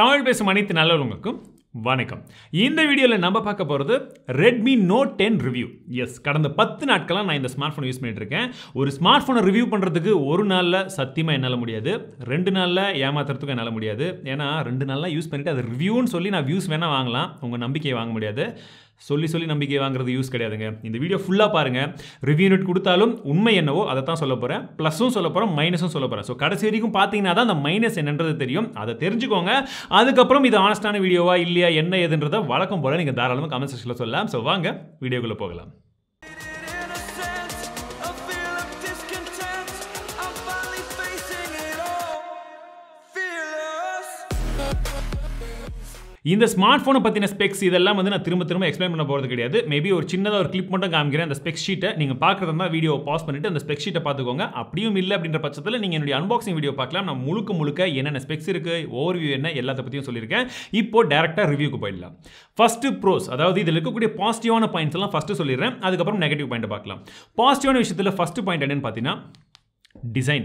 தமிழ் பேசும் அனைத்து நல்லவங்களுக்கும் வணக்கம் இந்த வீடியோவில் நம்ம பார்க்க போகிறது ரெட்மி நோட் டென் ரிவ்யூ எஸ் கடந்த பத்து நாட்களாக நான் இந்த ஸ்மார்ட் ஃபோன் யூஸ் பண்ணிட்டுருக்கேன் ஒரு ஸ்மார்ட் ஃபோனை ரிவ்யூ பண்ணுறதுக்கு ஒரு நாளில் சத்தியமாக என்னால் முடியாது ரெண்டு நாளில் ஏமாத்துறதுக்கும் என்னால் முடியாது ஏன்னா ரெண்டு நாளில் யூஸ் பண்ணிவிட்டு அது ரிவ்யூன்னு சொல்லி நான் வியூஸ் வேணால் வாங்கலாம் உங்கள் நம்பிக்கையை வாங்க முடியாது சொல்லி சொல்லி நம்பிக்கை வாங்குறது யூஸ் கிடையாதுங்க இந்த வீடியோ ஃபுல்லாக பாருங்கள் ரிவ்யூ யூனிட் கொடுத்தாலும் உண்மை என்னவோ அதை தான் சொல்ல போகிறேன் ப்ளஸும் சொல்ல போகிறேன் மைனஸும் சொல்ல போகிறேன் ஸோ கடைசி வரைக்கும் பார்த்தீங்கன்னா தான் அந்த மைனஸ் என்னன்றது தெரியும் அதை தெரிஞ்சுக்கோங்க அதுக்கப்புறம் இது ஆனஸ்டான வீடியோவா இல்லையா என்ன எதுன்றதை வழக்கம் போல் நீங்கள் தாராளமாக கமெண்ட் செக்ஷனில் சொல்லலாம் ஸோ வாங்க வீடியோக்குள்ளே போகலாம் இந்த ஸ்மார்ட் ஃபோனை பற்றின ஸ்பெக்ஸ் இதெல்லாம் வந்து நான் திரும்ப திரும்ப எக்ஸ்பிளைன் பண்ண போகிறது கிடையாது மேபி ஒரு சின்னதாக ஒரு கிளிப் மட்டும் காமிக்கிறேன் அந்த ஸ்பெக் ஷீட்டை நீங்கள் பார்க்குறதா வீடியோ பாஸ் பண்ணிவிட்டு அந்த ஸ்பெக் ஷீட்டை பார்த்துக்கோங்க அப்படியும் இல்லை அப்படின்ற பட்சத்தில் நீங்கள் என்னுடைய அன்பாக்சிங் வீடியோ பார்க்கலாம் நான் முழுக்க முழுக்க என்னென்ன ஸ்பெக்ஸ் இருக்குது ஓவர்வியூ என்ன எல்லாத்த பற்றியும் சொல்லியிருக்கேன் இப்போ டேரெக்டாக ரிவியூக்கு போயிடலாம் ஃபஸ்ட்டு ப்ரோஸ் அதாவது இதில் இருக்கக்கூடிய பாசிட்டிவான பாயிண்ட்ஸ் எல்லாம் ஃபஸ்ட்டு சொல்லிடுறேன் அதுக்கப்புறம் நெகட்டிவ் பாயிண்ட்டை பார்க்கலாம் பாசிட்டிவான விஷயத்தில் ஃபஸ்ட்டு பாயிண்ட் என்னென்னு பார்த்தீங்கன்னா டிசைன்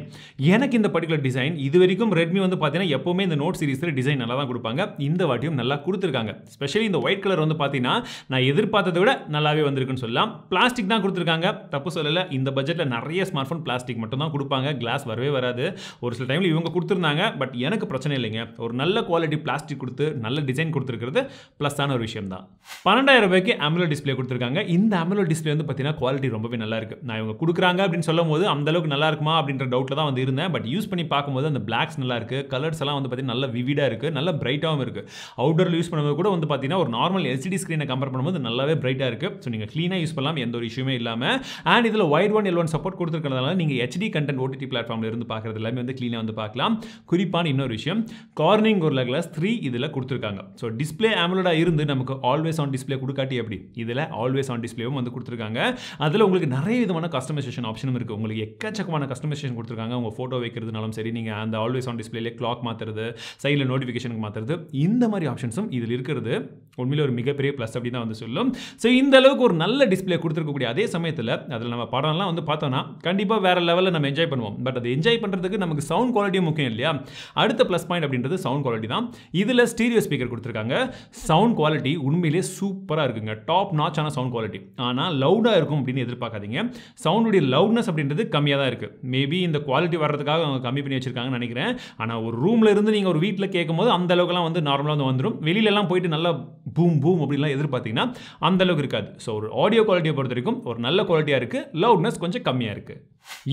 எனக்கு இந்த பர்டிகுலர் டிசைன் இது வரைக்கும் ரெட்மி வந்து பார்த்தீங்கன்னா எப்போவுமே இந்த நோட் சீரிஸில் டிசைன் நல்லா தான் கொடுப்பாங்க இந்த வாட்டியும் நல்லா கொடுத்துருக்காங்க ஸ்பெஷலி இந்த ஒயிட் கலர் வந்து பார்த்தீங்கன்னா நான் எதிர்பார்த்ததை விட நல்லாவே வந்திருக்குன்னு சொல்லலாம் பிளாஸ்டிக் தான் கொடுத்துருக்காங்க தப்பு சொல்லலை இந்த பட்ஜெட்டில் நிறைய ஸ்மார்ட் ஃபோன் பிளாஸ்டிக் மட்டும் தான் கொடுப்பாங்க கிளாஸ் வரவே வராது ஒரு சில டைமில் இவங்க கொடுத்துருந்தாங்க பட் எனக்கு பிரச்சனை இல்லைங்க ஒரு நல்ல குவாலிட்டி பிளாஸ்டிக் கொடுத்து நல்ல டிசைன் கொடுத்துருக்கிறது ப்ளஸ்ஸான ஒரு விஷயம் தான் பன்னெண்டாயிரம் ரூபாய்க்கு அமிலோ டிஸ்பிளே கொடுத்துருக்காங்க இந்த அமிலோ டிஸ்பிளே வந்து பார்த்தீங்கன்னா குவாலிட்டி ரொம்பவே நல்லா இருக்குது நான் இவங்க கொடுக்குறாங்க அப்படின்னு சொல்லும் போது அளவுக்கு நல்லா இருக்குமா முடியுமா அப்படின்ற டவுட்டில் தான் வந்து இருந்தேன் பட் யூஸ் பண்ணி பார்க்கும்போது அந்த பிளாக்ஸ் நல்லா இருக்குது கலர்ஸ் எல்லாம் வந்து பார்த்தீங்கன்னா நல்ல விவிடாக இருக்குது நல்ல பிரைட்டாகவும் இருக்குது அவுட்டோரில் யூஸ் பண்ணும்போது கூட வந்து பார்த்தீங்கன்னா ஒரு நார்மல் எல்சிடி ஸ்க்ரீனை கம்பேர் பண்ணும்போது நல்லாவே பிரைட்டாக இருக்குது ஸோ நீங்கள் க்ளீனாக யூஸ் பண்ணலாம் எந்த ஒரு இஷ்யூமே இல்லாமல் அண்ட் இதில் wire one L one support கொடுத்துருக்கிறதுனால நீங்கள் ஹெச்டி கண்டென்ட் ஓடிடி பிளாட்ஃபார்மில் இருந்து பார்க்குறது எல்லாமே வந்து க்ளீனாக வந்து பார்க்கலாம் குறிப்பான இன்னொரு விஷயம் கார்னிங் ஒரு கிளாஸ் த்ரீ இதில் கொடுத்துருக்காங்க ஸோ டிஸ்பிளே ஆமலோடாக இருந்து நமக்கு ஆல்வேஸ் ஆன் டிஸ்பிளே கொடுக்காட்டி எப்படி இதில் ஆல்வேஸ் ஆன் டிஸ்பிளேவும் வந்து கொடுத்துருக்காங்க அதில் உங்களுக்கு நிறைய விதமான கஸ்டமைசேஷன் ஆப்ஷனும் இருக்குது உங்களுக்கு எக்கச்சக்கமான கஸ்டமர் கஸ்டமைசேஷன் கொடுத்துருக்காங்க உங்கள் ஃபோட்டோ வைக்கிறதுனாலும் சரி நீங்கள் அந்த ஆல்வேஸ் ஆன் டிஸ்பிளேலே கிளாக் மாற்றுறது சைடில் நோட்டிஃபிகேஷனுக்கு மாற்றுறது இந்த மாதிரி ஆப்ஷன்ஸும் இதில் இருக்கிறது உண்மையில் ஒரு மிகப்பெரிய ப்ளஸ் அப்படின்னு தான் வந்து சொல்லும் ஸோ இந்த அளவுக்கு ஒரு நல்ல டிஸ்பிளே கொடுத்துருக்கக்கூடிய அதே சமயத்தில் அதில் நம்ம படம்லாம் வந்து பார்த்தோன்னா கண்டிப்பாக வேறு லெவலில் நம்ம என்ஜாய் பண்ணுவோம் பட் அதை என்ஜாய் பண்ணுறதுக்கு நமக்கு சவுண்ட் குவாலிட்டியும் முக்கியம் இல்லையா அடுத்த ப்ளஸ் பாயிண்ட் அப்படின்றது சவுண்ட் குவாலிட்டி தான் இதில் ஸ்டீரியோ ஸ்பீக்கர் கொடுத்துருக்காங்க சவுண்ட் குவாலிட்டி உண்மையிலே சூப்பராக இருக்குங்க டாப் நாச்சான சவுண்ட் குவாலிட்டி ஆனால் லவுடாக இருக்கும் அப்படின்னு எதிர்பார்க்காதீங்க சவுண்டுடைய லவுட்னஸ் அப்படின்றது கம்மியாக தான் இருக்குது மேபி இந்த குவாலிட்டி வர்றதுக்காக அவங்க கம்மி பண்ணி வச்சிருக்காங்கன்னு நினைக்கிறேன் ஆனால் ஒரு ரூமில் இருந்து நீங்கள் ஒரு வீட்டில் கேட்கும் போது அந்த அளவுக்குலாம் வந்து நார்மலாக வந்து வந்துடும் வெளியிலலாம் போயிட்டு நல்லா பூம் பூம் அப்படிலாம் எதிர்பார்த்தீங்கன்னா அந்த அளவுக்கு இருக்காது ஸோ ஒரு ஆடியோ குவாலிட்டியை பொறுத்த வரைக்கும் ஒரு நல்ல குவாலிட்டியாக இருக்குது லவுட்னஸ் கொஞ்சம் கம்மியாக இருக்குது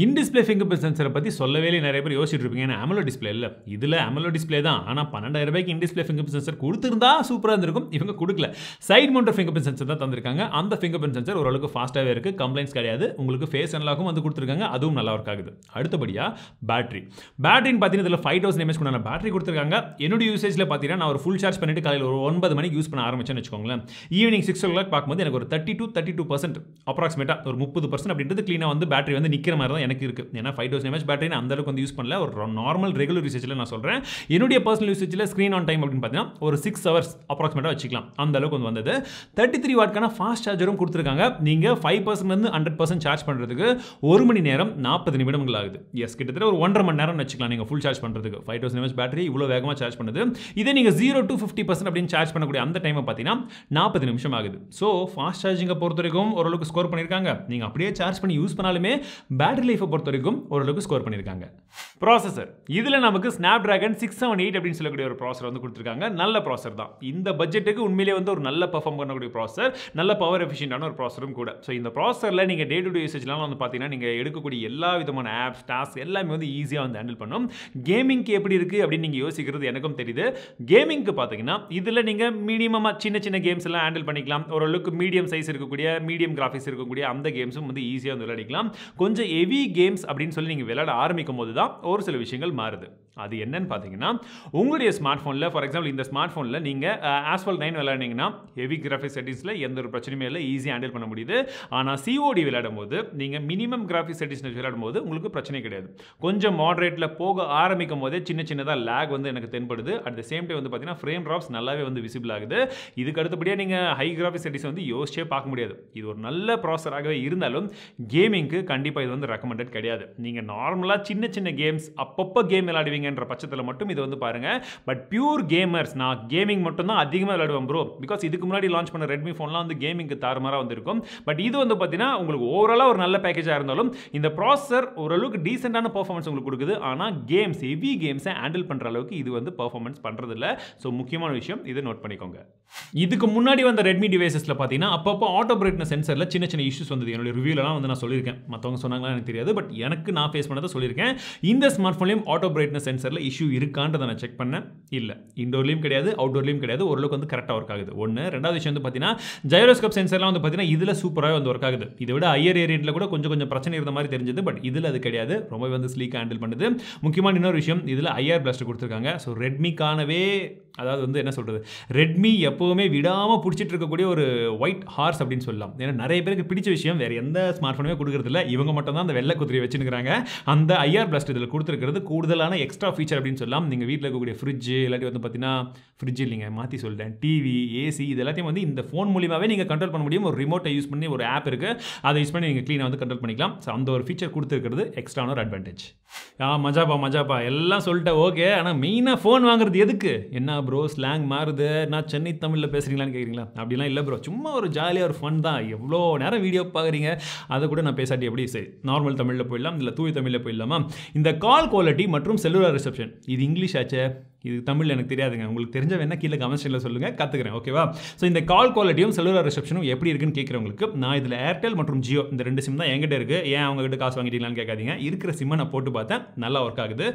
இன்டிஸ்பிளே ஃபிங்கர் பிரிண்ட் சென்சரை பற்றி சொல்லவே நிறைய பேர் யோசிச்சுட்டு இருப்பீங்க ஏன்னா டிஸ்பிளே இல்லை இதில் அமலோ டிஸ்பிளே தான் ஆனால் பன்னெண்டாயிரம் ரூபாய்க்கு இன்டிஸ்பிளே ஃபிங்கர் பிரிண்ட் சென்சர் கொடுத்துருந்தா சூப்பராக இருந்திருக்கும் இவங்க கொடுக்கல side mounted fingerprint sensor தான் தந்திருக்காங்க அந்த ஃபிங்கர் பிரிண்ட் சென்சர் ஓரளவுக்கு ஃபாஸ்ட்டாகவே இருக்குது கம்ப்ளைண்ட்ஸ் கிடையாது உங்களுக்கு ஃபேஸ் அன்லாக்கும் வந்து கொடுத்துருக்காங்க அதுவும் நல்லா ஒர்க் ஆகுது அடுத்தபடியாக பேட்டரி பேட்டரின்னு பார்த்தீங்கன்னா இதில் ஃபைவ் தௌசண்ட் எம்எஸ் கொண்டாங்க பேட்டரி கொடுத்துருக்காங்க என்னுடைய யூசேஜில் பார்த்தீங்கன்னா நான் ஒரு ஃபுல் சார்ஜ் பண்ணிட்டு காலையில் ஒரு ஒன்பது மணிக்கு யூஸ் பண்ண ஆரம்பிச்சேன்னு வச்சுக்கோங்களேன் ஈவினிங் சிக்ஸ் ஓ கிளாக் பார்க்கும்போது எனக்கு ஒரு thirty two thirty two percent அப்ராக்சிமேட்டாக ஒரு முப்பது பர்சன்ட் அப்படின்றது க்ளீனாக வந்து பேட்டரி வந்து நிற்கிற மாதிரி தான் எனக்கு இருக்குது ஏன்னா ஃபைவ் தௌசண்ட் எம்எச் பேட்டரி நான் அந்தளவுக்கு வந்து யூஸ் பண்ணல ஒரு நார்மல் ரெகுலர் யூசேஜில் நான் சொல்கிறேன் என்னுடைய பர்சனல் யூசேஜில் ஸ்க்ரீன் ஆன் டைம் அப்படின்னு பார்த்தீங்கன்னா ஒரு சிக்ஸ் ஹவர்ஸ் அப்ராக்சிமேட்டாக வச்சுக்கலாம் அந்த அளவுக்கு வந்து வந்தது தேர்ட்டி த்ரீ வாட்க்கான ஃபாஸ்ட் சார்ஜரும் கொடுத்துருக்காங்க நீங்கள் ஃபைவ் பர்சன்ட்லேருந்து ஹண்ட்ரட் பர்சன்ட் சார்ஜ் பண்ணுறதுக்கு ஒரு மணி நேரம் நாற்பது நிமிடங்கள் ஆகுது எஸ் கிட்டத்தட்ட ஒரு ஒன்றரை மணி நேரம் வச்சுக்கலாம் நீங்கள் ஃபுல் சார்ஜ் பண்ணுறதுக்கு ஃபைவ் தௌசண்ட் எம்எச் பேட்டரி இவ்வளோ வேகமாக சார்ஜ் பண்ணுது இதே நீங்கள் ஜீரோ டு ஃபிஃப்டி பர்சன்ட் அப்படின்னு சார்ஜ் பண்ணக்கூடிய அந்த டைமை பார்த்தீங்கன்னா நாற்பது நிமிஷம் ஆகுது ஸோ ஃபாஸ்ட் சார்ஜிங்கை பொறுத்த வரைக்கும் ஓரளவுக்கு ஸ்கோர் பண்ணியிருக்காங்க நீங்கள் அப்படியே சார்ஜ் பண்ணி யூஸ் பண்ணாலுமே பேட்டரி லைஃபை பொறுத்த வரைக்கும் ஓரளவுக்கு ஸ்கோர் பண்ணியிருக்காங்க ப்ராசஸர் இதில் நமக்கு Snapdragon six seven eight அப்படின்னு சொல்லக்கூடிய ஒரு ப்ராசர் வந்து கொடுத்துருக்காங்க நல்ல ப்ராசர் தான் இந்த பட்ஜெட்டுக்கு உண்மையிலே வந்து ஒரு நல்ல பர்ஃபார்ம் பண்ணக்கூடிய ப்ராசர் நல்ல பவர் எஃபிஷியன்டான ஒரு ப்ராசரும் கூட ஸோ இந்த ப்ராசரில் நீங்கள் டே டு டே யூசேஜ்லாம் வந்து பார்த்தீங்கன்னா நீங்கள் எடுக்கக்கூடிய எல்லா விதமான ஆப்ஸ் டாஸ்க் எல்லாமே வந்து ஈஸியாக வந்து ஹேண்டில் பண்ணும் கேமிங்க்கு எப்படி இருக்குது அப்படின்னு நீங்கள் யோசிக்கிறது எனக்கும் தெரியுது கேமிங்க்கு பார்த்தீங்கன்னா இதில் நீங்கள் மினிமமாக சின்ன சின்ன கேம்ஸ் எல்லாம் ஹேண்டில் பண்ணிக்கலாம் ஓரளவுக்கு மீடியம் சைஸ் இருக்கக்கூடிய மீடியம் கிராஃபிக்ஸ் இருக்கக்கூடிய அந்த கேம்ஸும் வந்து ஈஸியாக வந்து விளையாடிக்கலாம் கொஞ்சம் ஹெவி கேம்ஸ் அப்படின்னு சொல்லி நீங்கள் விளையாட ஆரம்பிக்கும் போது தான் ஒரு சில விஷயங்கள் மாறுது அது என்னன்னு பார்த்தீங்கன்னா உங்களுடைய ஸ்மார்ட் ஃபோனில் ஃபார் எக்ஸாம்பிள் இந்த ஸ்மார்ட் ஃபோனில் நீங்கள் ஆஸ்வல் நைன் விளையாடினீங்கன்னா ஹெவி கிராஃபிக் செட்டிங்ஸில் எந்த ஒரு பிரச்சனையுமே இல்லை ஈஸியாக ஹேண்டில் பண்ண முடியுது ஆனால் சிஓடி விளையாடும் போது நீங்கள் மினிமம் கிராஃபிக் செட்டிங்ஸ் விளையாடும் போது உங்களுக்கு பிரச்சனை கிடையாது கொஞ்சம் மாடரேட்டில் போக ஆரம்பிக்கும் போதே சின்ன சின்னதாக லேக் வந்து எனக்கு தென்படுது அட் த சேம் டைம் வந்து பார்த்தீங்கன்னா ஃப்ரேம் ட்ராப்ஸ் நல்லாவே வந்து விசிபிள் ஆகுது இதுக்கு அடுத்தபடியாக நீங்கள் ஹை கிராஃபிக் செட்டிங்ஸ் வந்து யோசிச்சே பார்க்க முடியாது இது ஒரு நல்ல ப்ராசராகவே இருந்தாலும் கேமிங்க்கு கண்டிப்பாக இது வந்து ரெக்கமெண்டட் கிடையாது நீங்கள் நார்மலாக சின்ன சின்ன கேம்ஸ் அப்பப்போ கேம் விளையாடுவீங்க விளையாடுறீங்கன்ற பட்சத்தில் மட்டும் இது வந்து பாருங்கள் பட் பியூர் கேமர்ஸ் நான் கேமிங் மட்டும் தான் அதிகமாக விளையாடுவேன் ப்ரோ பிகாஸ் இதுக்கு முன்னாடி லான்ச் பண்ண ரெட்மி ஃபோன்லாம் வந்து கேமிங்க்கு தாறுமாறாக வந்திருக்கும் பட் இது வந்து பார்த்தீங்கன்னா உங்களுக்கு ஓவராலாக ஒரு நல்ல பேக்கேஜாக இருந்தாலும் இந்த ப்ராசஸர் ஓரளவுக்கு டீசெண்டான பர்ஃபார்மன்ஸ் உங்களுக்கு கொடுக்குது ஆனால் கேம்ஸ் ஹெவி கேம்ஸை ஹேண்டில் பண்ணுற அளவுக்கு இது வந்து பர்ஃபார்மன்ஸ் பண்ணுறதில்ல ஸோ முக்கியமான விஷயம் இதை நோட் பண்ணிக்கோங்க இதுக்கு முன்னாடி வந்த ரெட்மி டிவைசஸில் பார்த்தீங்கன்னா அப்பப்போ ஆட்டோ பிரைட்னஸ் சென்சரில் சின்ன சின்ன இஷ்யூஸ் வந்தது என்னுடைய ரிவ்யூலாம் வந்து நான் சொல்லியிருக்கேன் மற்றவங்க சொன்னாங்களா எனக்கு தெரியாது பட் எனக்கு நான் ஃபேஸ் பண்ணதை சொல்லியிருக்கேன் இந்த ஸ்மார்ட் ஃபோன்லையும் ஆட்டோ பிரைட்னஸ் சென்சரில் இஷ்யூ இருக்கான்றதை நான் செக் பண்ணேன் இல்லை இன்டோர்லேயும் கிடையாது அவுட்டோர்லேயும் கிடையாது ஓரளவுக்கு வந்து கரெக்டாக ஒர்க் ஆகுது ஒன்று ரெண்டாவது விஷயம் வந்து பார்த்தீங்கன்னா ஜைரோஸ்கோப் சென்சர்லாம் வந்து பார்த்தீங்கன்னா இதில் சூப்பராக வந்து ஒர்க் ஆகுது இதை விட ஐயர் ஏரியன்ட்டில் கூட கொஞ்சம் கொஞ்சம் பிரச்சனை இருந்த மாதிரி தெரிஞ்சது பட் இதில் அது கிடையாது ரொம்பவே வந்து ஸ்லீக்காக ஹேண்டில் பண்ணுது முக்கியமான இன்னொரு விஷயம் இதில் ஐஆர் பிளாஸ்டர் கொடுத்துருக்காங்க ஸோ ரெட்மிக்கானவே அதாவது வந்து என்ன சொல்கிறது ரெட்மி எப்போவுமே விடாமல் பிடிச்சிட்டு இருக்கக்கூடிய ஒரு ஒயிட் ஹார்ஸ் அப்படின்னு சொல்லலாம் ஏன்னா நிறைய பேருக்கு பிடிச்ச விஷயம் வேறு எந்த ஸ்மார்ட் ஃபோனுமே கொடுக்குறதில்ல இவங்க மட்டும் தான் அந்த வெள்ளை குதிரையை வச்சுருக்கிறாங்க அந்த ஐஆர் பிளஸ்ட் இதில் கொடுத்துருக்கிறது கூடுதலான எக்ஸ்ட்ரா எக்ஸ்ட்ரா ஃபீச்சர் அப்படின்னு சொல்லலாம் நீங்கள் வீட்டில் இருக்கக்கூடிய ஃப்ரிட்ஜு இல்லாட்டி வந்து பார்த்தீங்கன்னா ஃப்ரிட்ஜ் இல்லைங்க மாற்றி சொல்லிட்டேன் டிவி ஏசி இது எல்லாத்தையும் வந்து இந்த ஃபோன் மூலியமாகவே நீங்கள் கண்ட்ரோல் பண்ண முடியும் ஒரு ரிமோட்டை யூஸ் பண்ணி ஒரு ஆப் இருக்குது அதை யூஸ் பண்ணி நீங்கள் க்ளீனாக வந்து கண்ட்ரோல் பண்ணிக்கலாம் ஸோ அந்த ஒரு ஃபீச்சர் கொடுத்துருக்கிறது எக்ஸ்ட்ரான ஒரு அட்வான்டேஜ் ஆ மஜாப்பா மஜாப்பா எல்லாம் சொல்லிட்டேன் ஓகே ஆனால் மெயினாக ஃபோன் வாங்குறது எதுக்கு என்ன ப்ரோ ஸ்லாங் மாறுது நான் சென்னை தமிழில் பேசுகிறீங்களான்னு கேட்குறீங்களா அப்படிலாம் இல்லை ப்ரோ சும்மா ஒரு ஜாலியாக ஒரு ஃபன் தான் எவ்வளோ நேரம் வீடியோ பார்க்குறீங்க அதை கூட நான் பேசாட்டி எப்படி சரி நார்மல் தமிழில் போயிடலாம் இல்லை தூய் தமிழில் போயிடலாமா இந்த கால் குவாலிட்டி மற்றும் செல்லுலர் ரிசப்ஷன் இது இங்கிலீஷ் ஆச்சே இது தமிழ் எனக்கு தெரியாதுங்க உங்களுக்கு தெரிஞ்ச வேணா கீழே செக்ஷனில் சொல்லுங்கள் கற்றுக்குறேன் ஓகேவா ஸோ இந்த கால் குவாலிட்டியும் செல்லுலர் ரிசப்ஷனும் எப்படி இருக்குன்னு கேட்குறவங்களுக்கு நான் இதில் ஏர்டெல் மற்றும் ஜியோ இந்த ரெண்டு சிம் தான் எங்கிட்ட இருக்குது ஏன் கிட்ட காசு வாங்கிட்டீங்களான்னு கேட்காதீங்க இருக்கிற சிம்மை நான் போட்டு பார்த்தேன் நல்லா ஒர்க் ஆகுது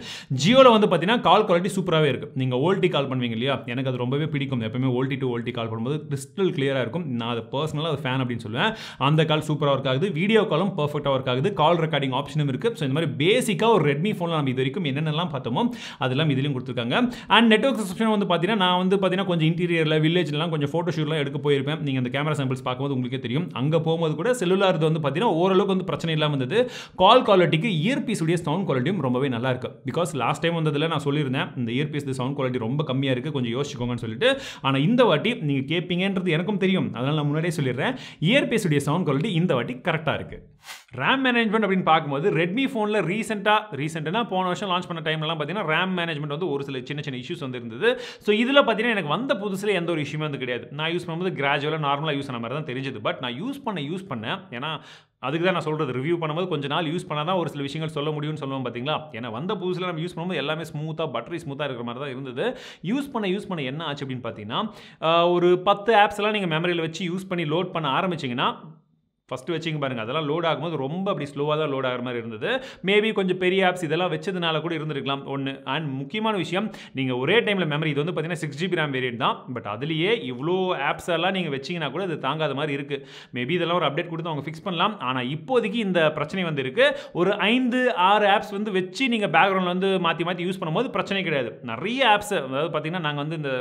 ஜியோவில் வந்து பார்த்தீங்கன்னா கால் குவாலிட்டி சூப்பராகவே இருக்குது நீங்கள் ஓல்டி கால் பண்ணுவீங்க இல்லையா எனக்கு அது ரொம்பவே பிடிக்கும் எப்பவுமே ஓல்டி டு ஓல்டி கால் பண்ணும்போது கிறிஸ்டல் கிளியராக இருக்கும் நான் அது பர்சனலாக அது ஃபேன் அப்படின்னு சொல்லுவேன் அந்த கால் சூப்பராக ஒர்க் ஆகுது வீடியோ காலும் பர்ஃபெக்டாக ஒர்க் ஆகுது கால் ரெக்கார்டிங் ஆப்ஷனும் இருக்குது ஸோ இந்த மாதிரி பேசிக்காக ஒரு ரெட்மி ஃபோனில் நம்ம இது வரைக்கும் என்னென்னலாம் பார்த்தோமோ அதெல்லாம் இதுலேயும் கொடுத்துருக்காங்க அண்ட் நெட்ஒர்க் சப்ஸ்கிரிப்ஷன் வந்து பார்த்தீங்கன்னா நான் வந்து பார்த்தீங்கன்னா கொஞ்சம் இன்டீரியரில் வில்லேஜ்லாம் கொஞ்சம் ஃபோட்டோ ஷூட்லாம் எடுக்க போயிருப்பேன் நீங்கள் அந்த கேமரா சாம்பிள்ஸ் பார்க்கும்போது உங்களுக்கே தெரியும் அங்கே போகும்போது கூட செல்லுலார் வந்து பார்த்தீங்கன்னா ஓரளவுக்கு வந்து பிரச்சனை இல்லாமல் வந்தது கால் குவாலிட்டிக்கு பீஸுடைய சவுண்ட் குவாலிட்டியும் ரொம்பவே நல்லா இருக்கு பிகாஸ் லாஸ்ட் டைம் வந்ததில் நான் சொல்லியிருந்தேன் இந்த இயர்பீஸ் சவுண்ட் குவாலிட்டி ரொம்ப கம்மியாக இருக்குது கொஞ்சம் யோசிச்சுக்கோங்கன்னு சொல்லிட்டு ஆனால் இந்த வாட்டி நீங்கள் கேட்பீங்கன்றது எனக்கும் தெரியும் அதனால் நான் முன்னாடியே சொல்லிடுறேன் பீஸுடைய சவுண்ட் குவாலிட்டி இந்த வாட்டி கரெக்டாக இருக்குது ரேம் மேனேஜ்மெண்ட் அப்படின்னு பார்க்கும்போது ரெட்மி ஃபோனில் ரீசெண்டாக ரீசெண்டாக போன வருஷம் லான்ச் பண்ண டைம்லலாம் பார்த்தீங்கன்னா ரேம் மேனேஜ்மெண்ட் வந்து ஒரு சில சின்ன சின்ன இஷ்யூஸ் வந்துருந்தது ஸோ இதில் பார்த்தீங்கன்னா எனக்கு வந்த புதுசில் எந்த ஒரு இஷ்யூமே வந்து கிடையாது நான் யூஸ் பண்ணும்போது கிராஜுவலாக நார்மலாக யூஸ் பண்ண மாதிரி தான் தெரிஞ்சது பட் நான் யூஸ் பண்ண யூஸ் பண்ணேன் ஏன்னா அதுக்கு தான் நான் சொல்கிறது ரிவ்யூ பண்ணும்போது கொஞ்சம் நாள் யூஸ் பண்ணால் தான் ஒரு சில விஷயங்கள் சொல்ல முடியும்னு சொல்லுவோம் பார்த்தீங்களா ஏன்னா வந்த புதுசில் நம்ம யூஸ் பண்ணும்போது எல்லாமே ஸ்மூத்தாக பட்டரி ஸ்மூத்தாக இருக்கிற மாதிரி தான் இருந்தது யூஸ் பண்ண யூஸ் பண்ண என்ன ஆச்சு அப்படின்னு பார்த்தீங்கன்னா ஒரு பத்து ஆப்ஸ் எல்லாம் நீங்கள் மெமரியில் வச்சு யூஸ் பண்ணி லோட் பண்ண ஆரம்பிச்சிங்கன்னா ஃபஸ்ட்டு வச்சுங்க பாருங்கள் அதெல்லாம் லோட் ஆகும்போது ரொம்ப அப்படி ஸ்லோவாக தான் லோட் ஆகிற மாதிரி இருந்தது மேபி கொஞ்சம் பெரிய ஆப்ஸ் இதெல்லாம் வச்சதுனால கூட இருந்திருக்கலாம் ஒன்று அண்ட் முக்கியமான விஷயம் நீங்கள் ஒரே டைமில் மெமரி இது வந்து பார்த்தீங்கன்னா சிக்ஸ் ஜிபி ரேம் வேரியன்ட் தான் பட் அதுலேயே இவ்வளோ ஆப்ஸ் எல்லாம் நீங்கள் வச்சிங்கன்னா கூட அது தாங்காத மாதிரி இருக்குது மேபி இதெல்லாம் ஒரு அப்டேட் கொடுத்து அவங்க ஃபிக்ஸ் பண்ணலாம் ஆனால் இப்போதைக்கு இந்த பிரச்சனை வந்துருக்கு ஒரு ஐந்து ஆறு ஆப்ஸ் வந்து வச்சு நீங்கள் பேக்ரவுண்டில் வந்து மாற்றி மாற்றி யூஸ் பண்ணும்போது பிரச்சனை கிடையாது நிறைய ஆப்ஸ் அதாவது பார்த்தீங்கன்னா நாங்கள் வந்து இந்த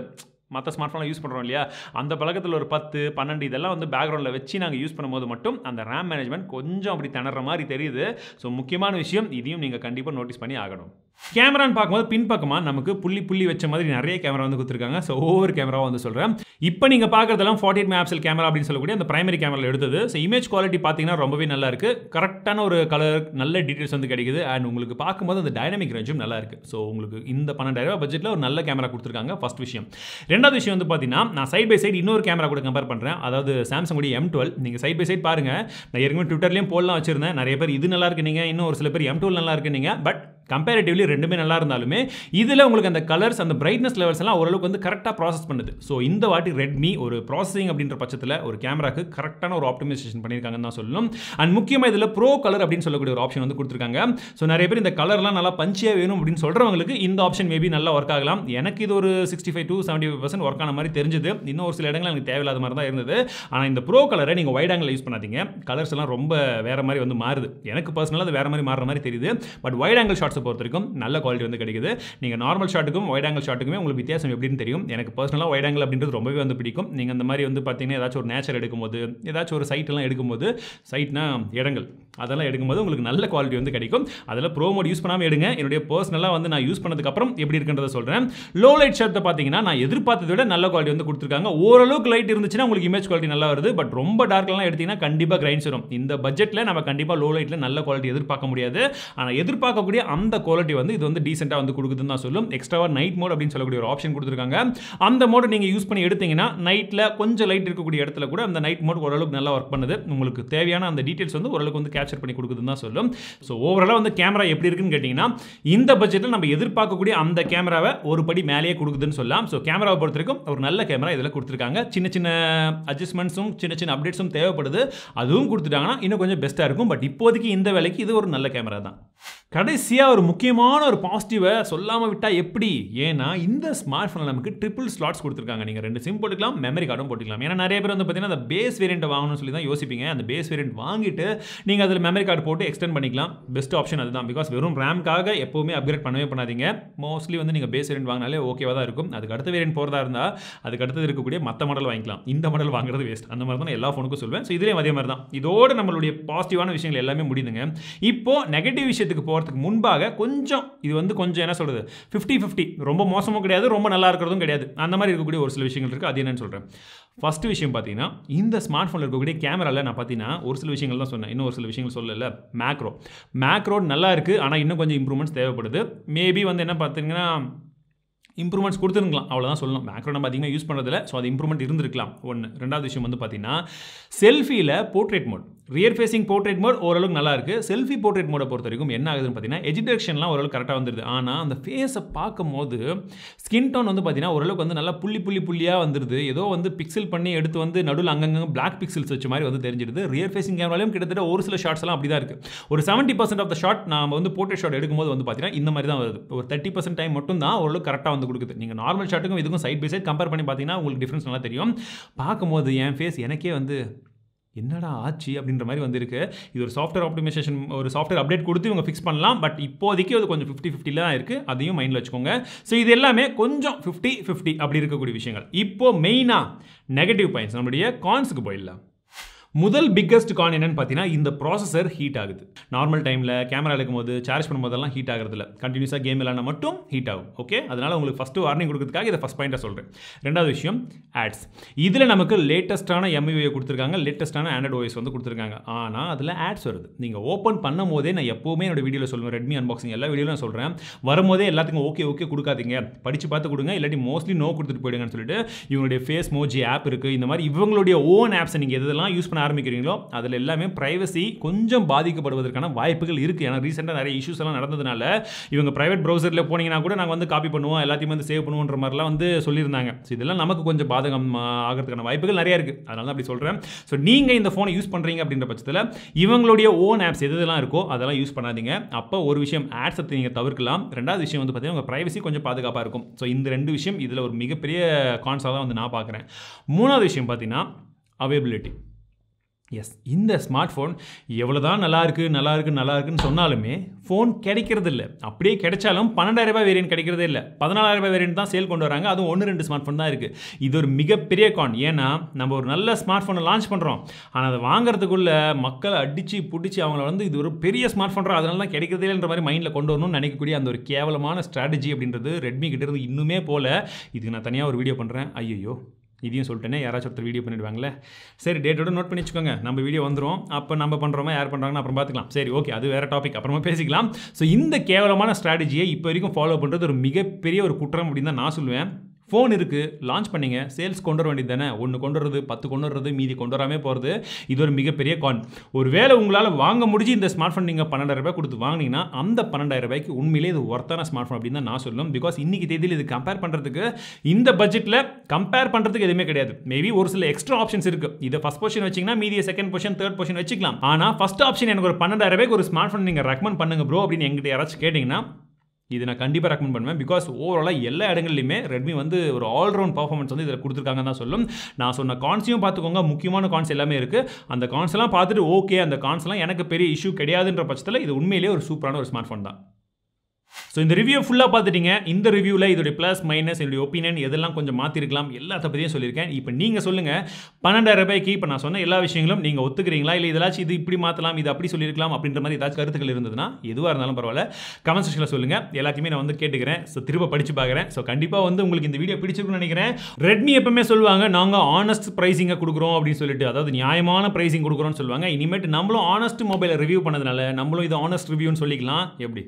மற்ற ஸ்மார்ட் ஃபோனில் யூஸ் பண்ணுறோம் இல்லையா அந்த பழக்கத்தில் ஒரு பத்து பன்னெண்டு இதெல்லாம் வந்து பேக்ரவுண்டில் வச்சு நாங்கள் யூஸ் பண்ணும்போது மட்டும் அந்த ரேம் மேனேஜ்மெண்ட் கொஞ்சம் அப்படி திணற மாதிரி தெரியுது ஸோ முக்கியமான விஷயம் இதையும் நீங்கள் கண்டிப்பாக நோட்டீஸ் பண்ணி ஆகணும் கேமரான்னு பார்க்கும்போது பின்பக்கமாக நமக்கு புள்ளி புள்ளி வச்ச மாதிரி நிறைய கேமரா வந்து கொடுத்துருக்காங்க ஸோ ஒவ்வொரு கேமராவும் வந்து சொல்கிறேன் இப்போ நீங்கள் பார்க்குறதெல்லாம் ஃபார்ட்டி எயிட் மேப்சல் கேமரா அப்படின்னு சொல்லக்கூடிய அந்த பிரைமரி கேமரா எடுத்தது ஸோ இமேஜ் குவாலிட்டி பார்த்தீங்கன்னா ரொம்பவே நல்லா இருக்குது கரெக்டான ஒரு கலர் நல்ல டீட்டெயில்ஸ் வந்து கிடைக்குது அண்ட் உங்களுக்கு பார்க்கும்போது அந்த டைனமிக் ரேஞ்சும் நல்லா இருக்குது ஸோ உங்களுக்கு இந்த பன்னெண்டாயிரம் பட்ஜெட்டில் ஒரு நல்ல கேமரா கொடுத்துருக்காங்க ஃபஸ்ட் விஷயம் ரெண்டாவது விஷயம் வந்து பார்த்தீங்கன்னா நான் சைட் பை சைடு இன்னொரு கேமரா கூட கம்பேர் பண்ணுறேன் அதாவது சாம்சங் உடைய எம் டுவெல் நீங்கள் சைட் பை சைட் பாருங்கள் நான் ஏற்கனவே ட்விட்டர்லேயும் போடலாம் வச்சிருந்தேன் நிறைய பேர் இது நல்லா இருக்கு நீங்கள் இன்னும் ஒரு சில பேர் எம் டுவெல் நல்லா இருக்கு நீங்கள் பட் கம்பேரிட்டிவ்லி ரெண்டுமே நல்லா இருந்தாலுமே இதில் உங்களுக்கு அந்த கலர்ஸ் அந்த பிரைட்னஸ் லெவல்ஸ் எல்லாம் ஓரளவுக்கு வந்து கரெக்டாக ப்ராசஸ் பண்ணுது ஸோ இந்த வாட்டி ரெட்மி ஒரு ப்ராசஸிங் அப்படின்ற பட்சத்தில் ஒரு கேமராக்கு கரெக்டான ஒரு ஆப்டிமைசேஷன் பண்ணியிருக்காங்கன்னு தான் சொல்லணும் அண்ட் முக்கியமாக இதில் ப்ரோ கலர் அப்படின்னு சொல்லக்கூடிய ஒரு ஆப்ஷன் வந்து கொடுத்துருக்காங்க ஸோ நிறைய பேர் இந்த கலர்லாம் நல்லா பஞ்சியாக வேணும் அப்படின்னு சொல்கிறவங்களுக்கு இந்த ஆப்ஷன் மேபி நல்லா ஒர்க் ஆகலாம் எனக்கு இது ஒரு sixty five to seventy five percent work ஆன மாதிரி தெரிஞ்சது இன்னும் ஒரு சில இடங்கள் எனக்கு தேவையில்லாத மாதிரி தான் இருந்தது ஆனால் இந்த ப்ரோ கலரை நீங்கள் வைட் ஆங்கில் யூஸ் பண்ணாதீங்க கலர்ஸ் எல்லாம் ரொம்ப வேறு மாதிரி வந்து மாறுது எனக்கு பர்சனலாக அது வேறு மாதிரி மாறுற மாதிரி தெரியுது பட் வைட் ஆங்கிள் ஷார்ட்ஸ் ஷார்ட்ஸை பொறுத்த வரைக்கும் நல்ல குவாலிட்டி வந்து கிடைக்குது நீங்கள் நார்மல் ஷாட்டுக்கும் ஒயிட் ஆங்கிள் ஷாட்டுக்குமே உங்களுக்கு வித்தியாசம் எப்படின்னு தெரியும் எனக்கு பர்சனலாக ஒயிட் ஆங்கிள் அப்படின்றது ரொம்பவே வந்து பிடிக்கும் நீங்கள் அந்த மாதிரி வந்து பார்த்தீங்கன்னா ஏதாச்சும் ஒரு நேச்சர் எடுக்கும்போது ஏதாச்சும் ஒரு சைட்டெல்லாம் எடுக்கும்போது சைட்னா இடங்கள் அதெல்லாம் எடுக்கும்போது உங்களுக்கு நல்ல குவாலிட்டி வந்து கிடைக்கும் அதில் ப்ரோ மோட் யூஸ் பண்ணாமல் எடுங்க என்னுடைய பர்சனலாக வந்து நான் யூஸ் பண்ணதுக்கப்புறம் எப்படி இருக்குன்றத சொல்கிறேன் லோ லைட் ஷர்ட்டை பார்த்தீங்கன்னா நான் எதிர்பார்த்ததை விட நல்ல குவாலிட்டி வந்து கொடுத்துருக்காங்க ஓரளவுக்கு லைட் இருந்துச்சுன்னா உங்களுக்கு இமேஜ் குவாலிட்டி நல்லா வருது பட் ரொம்ப டார்க்லாம் எடுத்திங்கன்னா கண்டிப்பாக கிரைன்ஸ் வரும் இந்த பட்ஜெட்டில் நம்ம கண்டிப்பாக லோ லைட்டில் நல்ல குவாலிட்டி எதிர்பார்க்க முடியாது ஆனால் எதிர்பார்க்கக்கூடிய அந்த குவாலிட்டி வந்து இது வந்து டீசெண்டாக வந்து கொடுக்குதுன்னு தான் சொல்லும் எக்ஸ்ட்ராவாக நைட் மோட் அப்படின்னு சொல்லக்கூடிய ஒரு ஆப்ஷன் கொடுத்துருக்காங்க அந்த மோடை நீங்கள் யூஸ் பண்ணி எடுத்தீங்கன்னா நைட்டில் கொஞ்சம் லைட் இருக்கக்கூடிய இடத்துல கூட அந்த நைட் மோட் ஓரளவுக்கு நல்லா ஒர்க் பண்ணுது உங்களுக்கு தேவையான அந்த டீட்டெயில்ஸ் வந்து ஓரளவுக்கு வந்து கேப்சர் பண்ணி கொடுக்குதுன்னு தான் சொல்லும் ஸோ ஓவராலாக வந்து கேமரா எப்படி இருக்குன்னு கேட்டிங்கன்னா இந்த பட்ஜெட்டில் நம்ம எதிர்பார்க்கக்கூடிய அந்த கேமராவை ஒரு படி மேலேயே கொடுக்குதுன்னு சொல்லலாம் ஸோ கேமராவை பொறுத்த வரைக்கும் ஒரு நல்ல கேமரா இதில் கொடுத்துருக்காங்க சின்ன சின்ன அட்ஜஸ்ட்மெண்ட்ஸும் சின்ன சின்ன அப்டேட்ஸும் தேவைப்படுது அதுவும் கொடுத்துட்டாங்கன்னா இன்னும் கொஞ்சம் பெஸ்ட்டாக இருக்கும் பட் இப்போதைக்கு இந்த வேலைக்கு இது ஒரு நல்ல கேமரா தான் கடைசியாக ஒரு முக்கியமான ஒரு பாசிட்டிவை சொல்லாமல் விட்டால் எப்படி ஏன்னா இந்த ஸ்மார்ட் ஃபோனில் நமக்கு ட்ரிபிள் ஸ்லாட்ஸ் கொடுத்துருக்காங்க நீங்கள் ரெண்டு சிம் போட்டுக்கலாம் மெமரி கார்டும் போட்டுக்கலாம் ஏன்னா நிறைய பேர் வந்து பார்த்தீங்கன்னா அந்த பேஸ் வேரியண்ட் வாங்கணும்னு சொல்லி தான் யோசிப்பீங்க அந்த பேஸ் வேரியண்ட் வாங்கிட்டு நீங்கள் அதில் மெமரி கார்டு போட்டு எக்ஸ்டெண்ட் பண்ணிக்கலாம் பெஸ்ட் ஆப்ஷன் அதுதான் பிகாஸ் வெறும் ரேம்க்காக எப்போவுமே அப்கிரேட் பண்ணவே பண்ணாதீங்க மோஸ்ட்லி வந்து நீங்கள் பேஸ் வேரியண்ட் வாங்கினாலே ஓகேவாக தான் இருக்கும் அதுக்கு அடுத்த வேரியண்ட் போகிறதா இருந்தால் அதுக்கு அடுத்தது இருக்கக்கூடிய மற்ற மாடல் வாங்கிக்கலாம் இந்த மாடல் வாங்குறது வேஸ்ட் அந்த மாதிரி தான் எல்லா ஃபோனுக்கும் சொல்வேன் ஸோ இதுலேயும் அதே மாதிரி தான் இதோடு நம்மளுடைய பாசிட்டிவான விஷயங்கள் எல்லாமே முடியுதுங்க இப்போ நெகட்டிவ் விஷயத்துக்கு விஷயத்துக்கு போகிறதுக்கு முன்பாக கொஞ்சம் இது வந்து கொஞ்சம் என்ன சொல்கிறது ஃபிஃப்டி ஃபிஃப்டி ரொம்ப மோசமும் கிடையாது ரொம்ப நல்லா இருக்கிறதும் கிடையாது அந்த மாதிரி இருக்கக்கூடிய ஒரு சில விஷயங்கள் இருக்குது அது என்னன்னு சொல்கிறேன் ஃபஸ்ட்டு விஷயம் பார்த்தீங்கன்னா இந்த ஸ்மார்ட் ஃபோனில் இருக்கக்கூடிய கேமராவில் நான் பார்த்தீங்கன்னா ஒரு சில விஷயங்கள் தான் சொன்னேன் இன்னும் ஒரு சில விஷயங்கள் சொல்லலை மேக்ரோ மேக்ரோ நல்லா இருக்குது ஆனால் இன்னும் கொஞ்சம் இம்ப்ரூவ்மெண்ட்ஸ் தேவைப்படுது மேபி வந்து என்ன பார்த்தீங்கன்னா இம்ப்ரூவ்மெண்ட்ஸ் கொடுத்துருக்கலாம் அவ்வளோதான் சொல்லணும் மேக்ரோ நம்ம அதிகமாக யூஸ் பண்ணுறதில்ல ஸோ அது இம்ப்ரூவ்மெண்ட் இருந்திருக்கலாம் ஒன்று ரெண்டாவது விஷயம் வந்து பார்த்தீங்கன்னா செல்ஃபியில் portrait mode rear facing portrait mode ஓரளவுக்கு நல்லா இருக்கு செல்ஃபி போர்ட்ரேட் மோடை பொறுத்த வரைக்கும் என்ன ஆகுதுன்னு பார்த்தீங்கன்னா எஜ் ஓரளவுக்கு கரெக்டாக வந்துடுது ஆனால் அந்த ஃபேஸை பார்க்கும்போது ஸ்கின் டோன் வந்து பார்த்தீங்கன்னா ஓரளவுக்கு வந்து நல்லா புள்ளி புள்ளி புள்ளியாக வந்துடுது ஏதோ வந்து பிக்சல் பண்ணி எடுத்து வந்து நடுவில் அங்கங்கே பிளாக் பிக்சல்ஸ் வச்ச மாதிரி வந்து தெரிஞ்சிருது ரியர் ஃபேஸிங் கேமராலையும் கிட்டத்தட்ட ஒரு சில ஷார்ட்ஸ் எல்லாம் அப்படி தான் இருக்குது ஒரு seventy percent off the shot நம்ம வந்து போர்ட்ரேட் ஷாட் எடுக்கும்போது வந்து பார்த்தீங்கன்னா இந்த மாதிரி தான் வருது ஒரு தேர்ட்டி பர்சன்ட் டைம் மட்டும் தான் ஓரளவுக்கு கரெக்டாக வந்து கொடுக்குது நீங்கள் நார்மல் ஷாட்டுக்கும் இதுக்கும் சைட் பை சைட் கம்பேர் பண்ணி பார்த்தீங்கன்னா உங்களுக்கு டிஃப்ரென்ஸ் நல்லா தெரியும் பார்க்கும்போது என் ஃபேஸ் எனக்கே வந்து என்னடா ஆச்சு அப்படின்ற மாதிரி வந்திருக்கு இது ஒரு சாஃப்ட்வேர் ஆப்டிமைசேஷன் ஒரு சாஃப்ட்வேர் அப்டேட் கொடுத்து இவங்க ஃபிக்ஸ் பண்ணலாம் பட் இப்போதைக்கு அது கொஞ்சம் ஃபிஃப்டி ஃபிஃப்டியில் தான் இருக்குது அதையும் மைண்டில் வச்சுக்கோங்க ஸோ இது எல்லாமே கொஞ்சம் ஃபிஃப்டி ஃபிஃப்டி அப்படி இருக்கக்கூடிய விஷயங்கள் இப்போது மெயினாக நெகட்டிவ் பாயிண்ட்ஸ் நம்மளுடைய கான்ஸுக்கு போயிடலாம் முதல் பிக்கஸ்ட் கான் என்னன்னு பார்த்தீங்கன்னா இந்த ப்ராசஸர் ஹீட் ஆகுது நார்மல் டைமில் கேமரா எடுக்கும் போது சார்ஜ் பண்ணும்போதெல்லாம் ஹீட் ஆகிறதுல கண்டினியூஸாக கேம் விளாட மட்டும் ஹீட் ஆகும் ஓகே அதனால் உங்களுக்கு ஃபஸ்ட்டு வார்னிங் கொடுக்கறதுக்காக இதை ஃபஸ்ட் பாயிண்டாக சொல்கிறேன் ரெண்டாவது விஷயம் ஆட்ஸ் இதில் நமக்கு லேட்டஸ்ட்டான எம்யூஐ கொடுத்துருக்காங்க லேட்டஸ்ட்டான ஆண்ட்ராய்ட் ஓஎஸ் வந்து கொடுத்துருக்காங்க ஆனால் அதில் ஆட்ஸ் வருது நீங்கள் ஓப்பன் பண்ணும் போதே நான் எப்போவுமே என்னோட வீடியோவில் சொல்லுவேன் ரெட்மி அன்பாக்சிங் எல்லா வீடியோவில் நான் சொல்கிறேன் வரும்போதே எல்லாத்துக்கும் ஓகே ஓகே கொடுக்காதீங்க படித்து பார்த்து கொடுங்க இல்லாட்டி மோஸ்ட்லி நோ கொடுத்துட்டு போயிடுங்கன்னு சொல்லிட்டு இவங்களுடைய ஃபேஸ் மோஜி ஆப் இருக்குது இந்த மாதிரி இவங்களுடைய ஓன் ஆப்ஸை நீங்கள் எதெல்லாம் யூஸ் பண்ண ஆரம்பிக்கிறீங்களோ அதில் எல்லாமே ப்ரைவசி கொஞ்சம் பாதிக்கப்படுவதற்கான வாய்ப்புகள் இருக்குது ஏன்னா ரீசெண்டாக நிறைய இஷ்யூஸ் எல்லாம் நடந்ததுனால இவங்க ப்ரைவேட் ப்ரௌசரில் போனீங்கன்னா கூட நாங்கள் வந்து காப்பி பண்ணுவோம் எல்லாத்தையும் வந்து சேவ் பண்ணுவோன்ற மாதிரிலாம் வந்து சொல்லியிருந்தாங்க ஸோ இதெல்லாம் நமக்கு கொஞ்சம் பாதகம் ஆகிறதுக்கான வாய்ப்புகள் நிறையா இருக்குது அதனால அப்படி சொல்கிறேன் ஸோ நீங்கள் இந்த ஃபோனை யூஸ் பண்ணுறீங்க அப்படின்ற பட்சத்தில் இவங்களுடைய ஓன் ஆப்ஸ் எதுலாம் இருக்கோ அதெல்லாம் யூஸ் பண்ணாதீங்க அப்போ ஒரு விஷயம் ஆட்ஸை நீங்கள் தவிர்க்கலாம் ரெண்டாவது விஷயம் வந்து பார்த்தீங்கன்னா உங்கள் ப்ரைவசி கொஞ்சம் பாதுகாப்பாக இருக்கும் ஸோ இந்த ரெண்டு விஷயம் இதில் ஒரு மிகப்பெரிய கான்ஸாக தான் வந்து நான் பார்க்குறேன் மூணாவது விஷயம் பார்த்தீங்கன்னா அவைபிலிட்டி எஸ் இந்த ஸ்மார்ட் ஃபோன் எவ்வளோ தான் நல்லாயிருக்கு நல்லாயிருக்கு நல்லாயிருக்குன்னு சொன்னாலுமே ஃபோன் கிடைக்கிறது இல்லை அப்படியே கிடைச்சாலும் ரூபாய் வேரியன்ட் கிடைக்கிறதே இல்லை ரூபாய் வேரியன்ட் தான் சேல் கொண்டு வராங்க அதுவும் ஒன்று ரெண்டு ஸ்மார்ட் ஃபோன் தான் இருக்குது இது ஒரு மிகப்பெரிய கான் ஏன்னா நம்ம ஒரு நல்ல ஸ்மார்ட் ஃபோனை லான்ச் பண்ணுறோம் ஆனால் அதை வாங்குறதுக்குள்ளே மக்களை அடித்து பிடிச்சி அவங்கள வந்து இது ஒரு பெரிய ஸ்மார்ட் ஃபோன் அதனால தான் கிடைக்கிறதே இல்லைன்ற மாதிரி மைண்டில் கொண்டு வரணும்னு நினைக்கக்கூடிய அந்த ஒரு கேவலமான ஸ்ட்ராட்டஜி அப்படின்றது ரெட்மி கிட்டேருந்து இன்னுமே போல இதுக்கு நான் தனியாக ஒரு வீடியோ பண்ணுறேன் ஐயோ இதையும் சொல்லிட்டேனே யாராச்சும் ஒருத்தர் வீடியோ பண்ணிடுவாங்களே சரி டேட்டோட நோட் பண்ணி வச்சுக்கோங்க நம்ம வீடியோ வந்துடும் அப்போ நம்ம பண்ணுறோமா யார் பண்ணுறாங்கன்னு அப்புறம் பார்த்துக்கலாம் சரி ஓகே அது வேறு டாபிக் அப்புறமா பேசிக்கலாம் ஸோ இந்த கேவலமான ஸ்ட்ராட்டஜியை இப்போ வரைக்கும் ஃபாலோ பண்ணுறது ஒரு மிகப்பெரிய ஒரு குற்றம் அப்படின்னு தான் நான் சொல்லுவேன் ஃபோன் இருக்குது லான்ச் பண்ணிங்க சேல்ஸ் கொண்டு வர வேண்டியது தானே ஒன்று கொண்டு வர்றது பத்து கொண்டு வர்றது மீதி கொண்டு வராமல் போகிறது இது ஒரு மிகப்பெரிய கான் ஒரு வேலை உங்களால் வாங்க முடிஞ்சு இந்த ஸ்மார்ட் ஃபோன் நீங்கள் பன்னெண்டாயிரம் ரூபாய் கொடுத்து வாங்கினீங்கன்னா அந்த பன்னெண்டாயிரம் ரூபாய்க்கு உண்மையிலே இது ஒர்த்தான ஸ்மார்ட் ஃபோன் அப்படின்னு தான் நான் சொல்லணும் பிகாஸ் இன்னைக்கு தேதியில் இது கம்பேர் பண்ணுறதுக்கு இந்த பட்ஜெட்டில் கம்பேர் பண்ணுறதுக்கு எதுவுமே கிடையாது மேபி ஒரு சில எக்ஸ்ட்ரா ஆப்ஷன்ஸ் இருக்குது இதை ஃபஸ்ட் பொஷன் வச்சிங்கன்னா மீதிய செகண்ட் பொஷன் தேர்ட் பொஷன் வச்சுக்கலாம் ஆனால் ஃபஸ்ட் ஆப்ஷன் எனக்கு ஒரு பன்னெண்டாயிரம் ரூபாய்க்கு ஒரு ஸ்மார்ட் ஃபோன் நீங்கள் ரெக்கமெண்ட் பண்ணுங்க ப்ரோ அப்படின்னு எங்கிட்ட யாராச்சும் கேட்டிங்கன்னா இது நான் கண்டிப்பாக ரெக்கமெண்ட் பண்ணுவேன் பிகாஸ் ஓவராலாக எல்லா இடங்கள்லையுமே ரெட்மி வந்து ஒரு ஆல்ரவுண்ட் பர்ஃபார்மன்ஸ் வந்து இதில் கொடுத்துருக்காங்கன்னு தான் சொல்லும் நான் சொன்ன கான்ஸையும் பார்த்துக்கோங்க முக்கியமான கான்ஸ் எல்லாமே இருக்குது அந்த கான்ஸ்லாம் பார்த்துட்டு ஓகே அந்த கான்ஸ்லாம் எனக்கு பெரிய இஷ்யூ கிடையாதுன்ற பட்சத்தில் இது உண்மையிலேயே ஒரு சூப்பரான ஒரு ஸ்மார்ட் ஃபோன் தான் ஸோ இந்த ரிவ்யூ ஃபுல்லாக பார்த்துட்டிங்க இந்த ரிவ்யூவில் இதோடைய ப்ளஸ் மைனஸ் என்னுடைய ஒப்பீனியன் எதெல்லாம் கொஞ்சம் மாற்றிருக்கலாம் எல்லாத்த பற்றியும் சொல்லியிருக்கேன் இப்போ நீங்கள் சொல்லுங்கள் பன்னெண்டாயிரம் ரூபாய்க்கு இப்போ நான் சொன்ன எல்லா விஷயங்களும் நீங்கள் ஒத்துக்கிறீங்களா இல்லை இதெல்லாம் இது இப்படி மாற்றலாம் இது அப்படி சொல்லியிருக்கலாம் அப்படின்ற மாதிரி ஏதாச்சும் கருத்துக்கள் இருந்ததுன்னா எதுவாக இருந்தாலும் பரவாயில்ல கமெண்ட் செக்ஷனில் சொல்லுங்கள் எல்லாத்தையுமே நான் வந்து கேட்டுக்கிறேன் ஸோ திரும்ப படித்து பார்க்குறேன் ஸோ கண்டிப்பாக வந்து உங்களுக்கு இந்த வீடியோ பிடிச்சிருக்குன்னு நினைக்கிறேன் ரெட்மி எப்பவுமே சொல்லுவாங்க நாங்கள் ஆனஸ்ட் ப்ரைஸிங்கை கொடுக்குறோம் அப்படின்னு சொல்லிட்டு அதாவது நியாயமான ப்ரைஸிங் கொடுக்குறோம்னு சொல்லுவாங்க இனிமேட்டு நம்மளும் ஆனஸ்ட் மொபைலை ரிவ்யூ பண்ணதுனால நம்மளும் இது ஆனஸ்ட் ரிவ்யூன்னு சொல்லிக்கலாம் எப்படி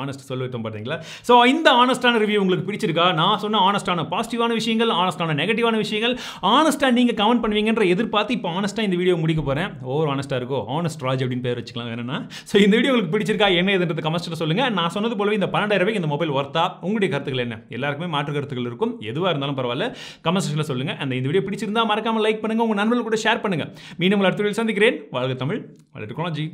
ஆனஸ்ட் சொல்லிவிட்டோம் பார்த்தீங்களா ஸோ இந்த ஆனஸ்டான ரிவ்யூ உங்களுக்கு பிடிச்சிருக்கா நான் சொன்ன ஆனஸ்டான பாசிட்டிவான விஷயங்கள் ஆனஸ்டான நெகட்டிவான விஷயங்கள் ஆனஸ்ட்டாக நீங்கள் கமெண்ட் பண்ணுவீங்கன்ற எதிர்பார்த்து இப்போ ஆனஸ்ட்டாக இந்த வீடியோ முடிக்க போகிறேன் ஓவர் ஆனஸ்ட்டாக இருக்கோ ஆனஸ்ட் ராஜ் அப்படின்னு பேர் வச்சுக்கலாம் வேணுன்னா ஸோ இந்த வீடியோ உங்களுக்கு பிடிச்சிருக்கா என்ன எதுன்றது கமெண்ட்ஸில் சொல்லுங்கள் நான் சொன்னது போலவே இந்த பன்னெண்டாயிரம் ரூபாய்க்கு இந்த மொபைல் ஒர்த்தா உங்களுடைய கருத்துக்கள் என்ன எல்லாருக்குமே மாற்று கருத்துக்கள் இருக்கும் எதுவாக இருந்தாலும் பரவாயில்ல கமெண்ட் சொல்லுங்கள் அந்த இந்த வீடியோ பிடிச்சிருந்தா மறக்காமல் லைக் பண்ணுங்கள் உங்கள் நண்பர்கள் கூட ஷேர் பண்ணுங்கள் மீண்டும் உங்களை அடுத்த வீடியோ சந்திக்கிறேன் வாழ்க தமிழ் வாழ்க்கை ஜி